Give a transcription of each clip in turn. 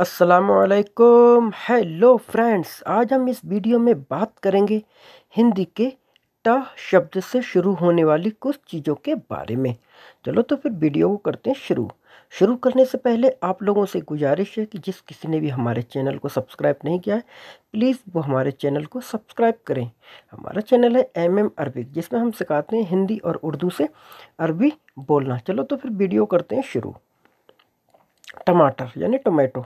असलकुम hello friends आज हम इस वीडियो में बात करेंगे हिंदी के ट शब्द से शुरू होने वाली कुछ चीज़ों के बारे में चलो तो फिर वीडियो को करते हैं शुरू शुरू करने से पहले आप लोगों से गुजारिश है कि जिस किसी ने भी हमारे चैनल को सब्सक्राइब नहीं किया है प्लीज़ वो हमारे चैनल को सब्सक्राइब करें हमारा चैनल है एम एम अरबिक जिसमें हम सिखाते हैं हिंदी और उर्दू से अरबी बोलना चलो तो फिर वीडियो करते हैं शुरू टमाटर यानी टोमेटो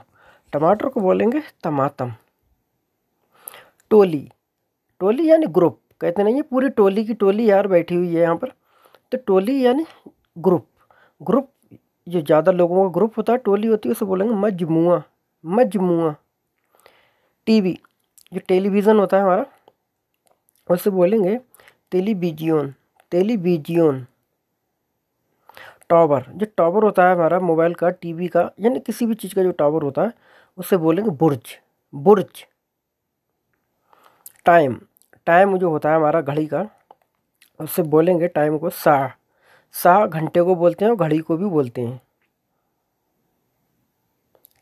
टमाटर को बोलेंगे तमातम टोली टोली यानी ग्रुप कहते नहीं है पूरी टोली की टोली यार बैठी हुई है यहाँ पर तो टोली यानी ग्रुप ग्रुप जो ज़्यादा लोगों का ग्रुप होता है टोली होती है उसे बोलेंगे मजमुआ मजमुआ टीवी जो टेलीविज़न होता है हमारा उसे बोलेंगे टेलीविजियन टेलीविजियन टावर जो टावर होता है हमारा मोबाइल का टीवी का यानी किसी भी चीज़ का जो टावर होता है उसे बोलेंगे बुर्ज बुर्ज टाइम टाइम जो होता है हमारा घड़ी का उससे बोलेंगे टाइम को सा सा घंटे को बोलते हैं और घड़ी को भी बोलते हैं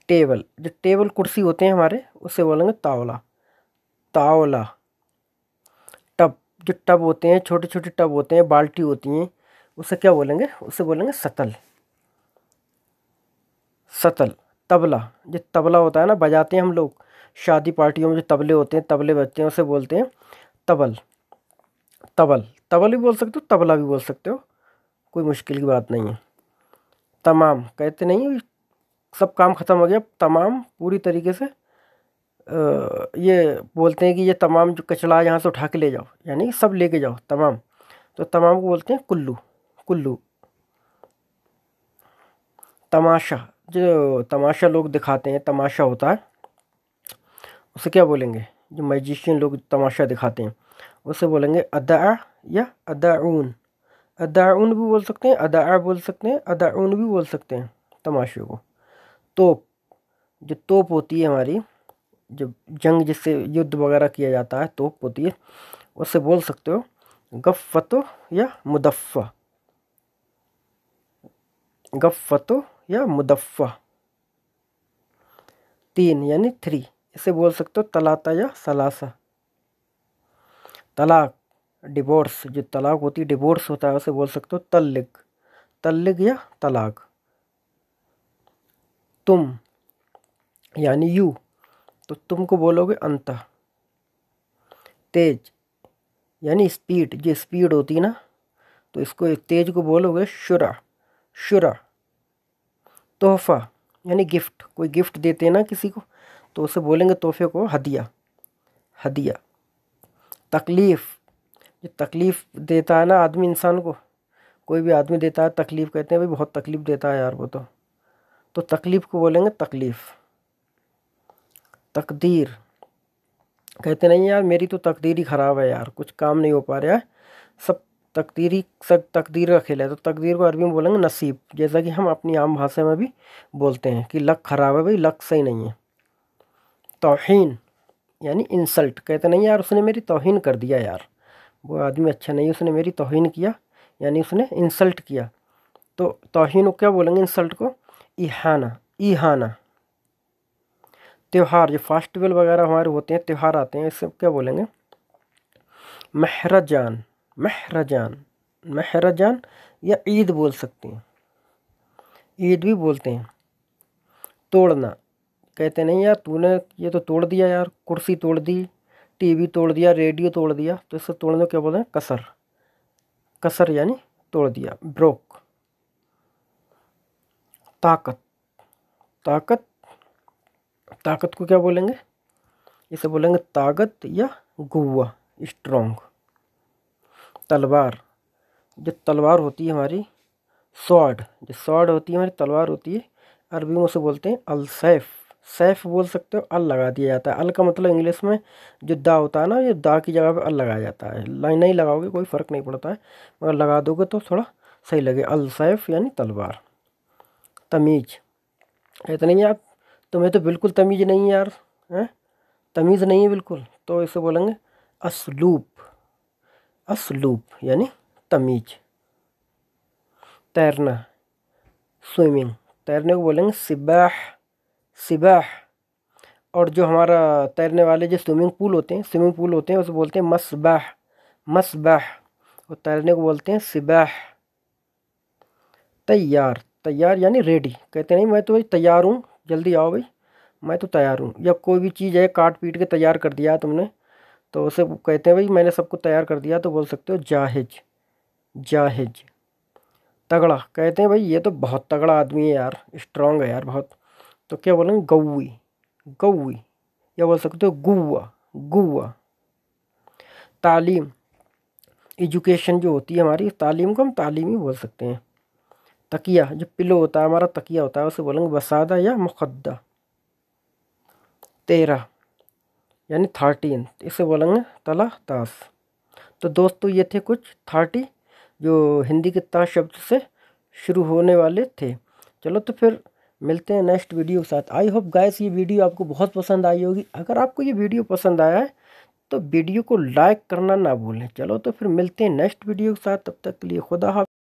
टेबल जो टेबल कुर्सी होते हैं हमारे उससे बोलेंगे तावला तावला टब जो टब होते हैं छोटे छोटे टब होते हैं बाल्टी होती हैं उसे क्या बोलेंगे उसे बोलेंगे सतल सतल तबला जो तबला होता है ना बजाते हैं हम लोग शादी पार्टियों में जो तबले होते हैं तबले बजते हैं उसे बोलते हैं तबल तबल तबल भी बोल सकते हो तबला भी बोल सकते हो कोई मुश्किल की बात नहीं है तमाम कहते नहीं सब काम ख़त्म हो गया तमाम पूरी तरीके से ये बोलते हैं कि ये तमाम जो कचड़ा यहाँ से उठा के ले जाओ यानी सब लेके जाओ तमाम तो तमाम को बोलते हैं कुल्लू कुल्लू तमाशा जो तमाशा लोग दिखाते हैं तमाशा होता है उसे क्या बोलेंगे जो मैजिशियन लोग तमाशा दिखाते हैं उसे बोलेंगे अदा या अदाउन अदाउन भी बोल सकते हैं अदा बोल सकते हैं अदाउन भी बोल सकते हैं तमाशे को तोप जो तोप होती है हमारी जब जंग जिससे युद्ध वगैरह किया जाता है तोप होती है उससे बोल सकते हो गफ़तो या मुदफ़ा गफ़तो या मुदफ़ा तीन यानी थ्री इसे बोल सकते हो तलाता या सलासा तलाक डिवोर्स जो तलाक होती है डिवोर्स होता है उसे बोल सकते हो तल्लिक तल्लिक या तलाक तुम यानी यू तो तुम को बोलोगे अंत तेज यानी स्पीड जो स्पीड होती है ना तो इसको तेज को बोलोगे शुरा शुरा तोहफ़ा यानी गिफ्ट कोई गिफ्ट देते हैं ना किसी को तो उसे बोलेंगे तोहफे को हदिया हदिया तकलीफ़ जो तकलीफ़ देता है ना आदमी इंसान को कोई भी आदमी देता है तकलीफ़ कहते हैं भाई बहुत तकलीफ़ देता है यार वो तो तो तकलीफ़ को बोलेंगे तकलीफ़ तकदीर कहते नहीं यार मेरी तो तकदीर ही ख़राब है यार कुछ काम नहीं हो पा रहा है सब तकदीरी सब तकदीर का खेल है तो तकदीर को अरबी में बोलेंगे नसीब जैसा कि हम अपनी आम भाषा में भी बोलते हैं कि लक ख़राब है भाई लक सही नहीं है तोहन यानी इंसल्ट कहते नहीं यार उसने मेरी तोहन कर दिया यार वो आदमी अच्छा नहीं उसने मेरी तोहन किया यानी उसने इंसल्ट किया तो तोहन क्या बोलेंगे इंसल्ट को इहाना इहाना त्यौहार जो फेस्टिवल वगैरह हमारे होते हैं त्यौहार आते हैं इससे क्या बोलेंगे महराजान महरजान महरजान या ईद बोल सकते हैं ईद भी बोलते हैं तोड़ना कहते नहीं यार तूने ये तो तोड़ दिया यार कुर्सी तोड़ दी टीवी तोड़ दिया रेडियो तोड़ दिया तो इससे तोड़ने को क्या बोलते हैं कसर कसर यानी तोड़ दिया ब्रोक ताकत ताकत ताकत को क्या बोलेंगे इसे बोलेंगे ताकत या गुआ स्ट्रोंग तलवार जो तलवार होती है हमारी सॉड जो सॉड होती है हमारी तलवार होती है अरबी में उसे बोलते हैं अल सैफ सैफ बोल सकते हो अल लगा दिया जाता है अल का मतलब इंग्लिश में जो दा होता है ना ये दा की जगह पे अल लगाया जाता है लाइन नहीं लगाओगे कोई फ़र्क नहीं पड़ता है मगर लगा दोगे तो थोड़ा सही लगे अल सैफ यानी तलवार तमीज़ कहते नहीं आप तुम्हें तो बिल्कुल तमीज़ नहीं यार हैं तमीज़ नहीं है बिल्कुल तो इसे बोलेंगे असलूप असलूप यानी तमीज तैरना स्विमिंग तैरने को बोलेंगे सिबाह सिबाह और जो हमारा तैरने वाले जो स्विमिंग पूल होते हैं स्विमिंग पूल होते हैं उसे बोलते हैं मसबाह मसबाह और तैरने को बोलते हैं सिबाह तैयार तैयार यानी रेडी कहते नहीं मैं तो भाई तैयार हूँ जल्दी आओ भाई मैं तो तैयार हूँ या कोई भी चीज़ है काट पीट के तैयार कर दिया तुमने तो उसे कहते हैं भाई मैंने सबको तैयार कर दिया तो बोल सकते हो जाहिज जाहिज तगड़ा कहते हैं भाई ये तो बहुत तगड़ा आदमी है यार स्ट्रांग है यार बहुत तो क्या बोलेंगे गौई गौई या बोल सकते हो गुआ गुआ तालीम एजुकेशन जो होती है हमारी तालीम को हम तालीम ही बोल सकते हैं तकिया जो पिलो होता है हमारा तकिया होता है उसे बोलेंगे वसादा या मुकदा तेरह यानी थर्टीन इसे बोलेंगे तला ताश तो दोस्तों ये थे कुछ थर्टी जो हिंदी के ता शब्द से शुरू होने वाले थे चलो तो फिर मिलते हैं नेक्स्ट वीडियो के साथ आई होप गाइस ये वीडियो आपको बहुत पसंद आई होगी अगर आपको ये वीडियो पसंद आया है तो वीडियो को लाइक करना ना भूलें चलो तो फिर मिलते हैं नेक्स्ट वीडियो के साथ तब तक के लिए खुदा हाफ